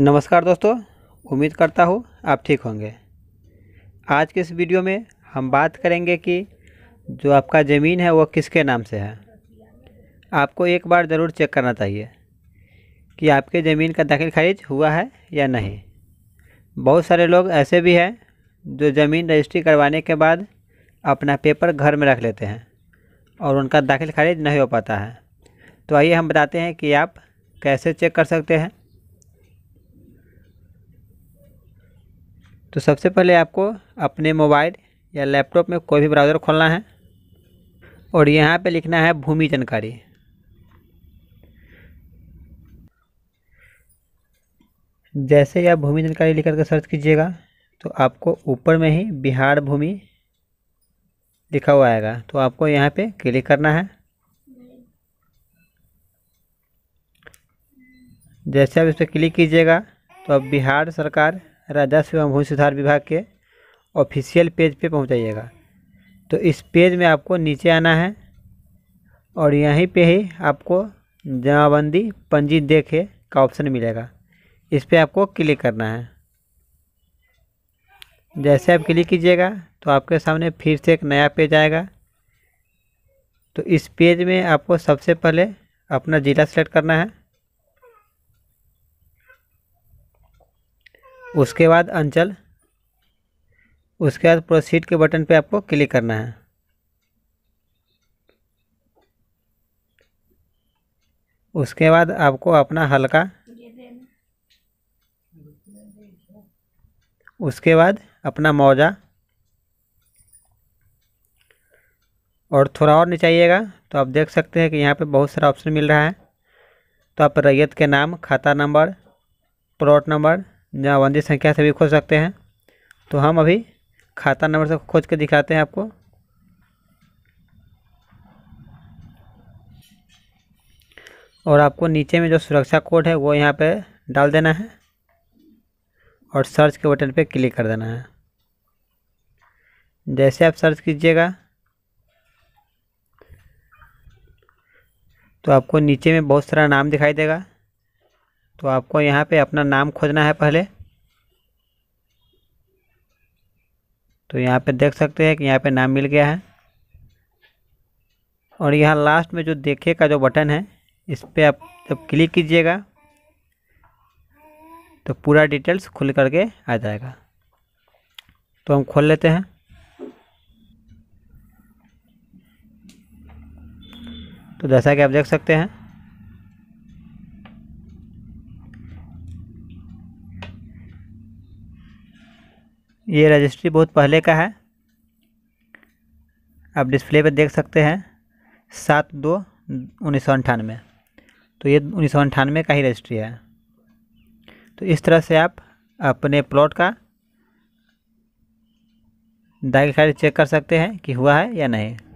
नमस्कार दोस्तों उम्मीद करता हूँ आप ठीक होंगे आज के इस वीडियो में हम बात करेंगे कि जो आपका ज़मीन है वो किसके नाम से है आपको एक बार ज़रूर चेक करना चाहिए कि आपके ज़मीन का दाखिल खारिज हुआ है या नहीं बहुत सारे लोग ऐसे भी हैं जो ज़मीन रजिस्ट्री करवाने के बाद अपना पेपर घर में रख लेते हैं और उनका दाखिल खारिज नहीं हो पाता है तो आइए हम बताते हैं कि आप कैसे चेक कर सकते हैं तो सबसे पहले आपको अपने मोबाइल या लैपटॉप में कोई भी ब्राउज़र खोलना है और यहाँ पे लिखना है भूमि जानकारी जैसे ही आप भूमि जानकारी लिख करके सर्च कीजिएगा तो आपको ऊपर में ही बिहार भूमि लिखा हुआ आएगा तो आपको यहाँ पे क्लिक करना है जैसे आप इस पर क्लिक कीजिएगा तो अब बिहार सरकार राजस्व एवं भूमि सुधार विभाग के ऑफिशियल पेज पे जाइएगा तो इस पेज में आपको नीचे आना है और यहीं पे ही आपको जमाबंदी पंजी देखे का ऑप्शन मिलेगा इस पर आपको क्लिक करना है जैसे आप क्लिक कीजिएगा तो आपके सामने फिर से एक नया पेज आएगा तो इस पेज में आपको सबसे पहले अपना ज़िला सेलेक्ट करना है उसके बाद अंचल उसके बाद प्रोसीड के बटन पे आपको क्लिक करना है उसके बाद आपको अपना हल्का उसके बाद अपना मौजा और थोड़ा और नीचे आइएगा तो आप देख सकते हैं कि यहाँ पे बहुत सारा ऑप्शन मिल रहा है तो आप रैयत के नाम खाता नंबर प्लॉट नंबर जावाबंदी संख्या से भी खोज सकते हैं तो हम अभी खाता नंबर से खोज के दिखाते हैं आपको और आपको नीचे में जो सुरक्षा कोड है वो यहाँ पे डाल देना है और सर्च के बटन पे क्लिक कर देना है जैसे आप सर्च कीजिएगा तो आपको नीचे में बहुत सारा नाम दिखाई देगा तो आपको यहाँ पे अपना नाम खोजना है पहले तो यहाँ पे देख सकते हैं कि यहाँ पे नाम मिल गया है और यहाँ लास्ट में जो देखे का जो बटन है इस पर आप जब क्लिक कीजिएगा तो पूरा डिटेल्स खुल करके आ जाएगा तो हम खोल लेते हैं तो जैसा कि आप देख सकते हैं ये रजिस्ट्री बहुत पहले का है आप डिस्प्ले पर देख सकते हैं सात दो उन्नीस सौ अंठानवे तो ये उन्नीस सौ अंठानवे का ही रजिस्ट्री है तो इस तरह से आप अपने प्लॉट का दागे खाली चेक कर सकते हैं कि हुआ है या नहीं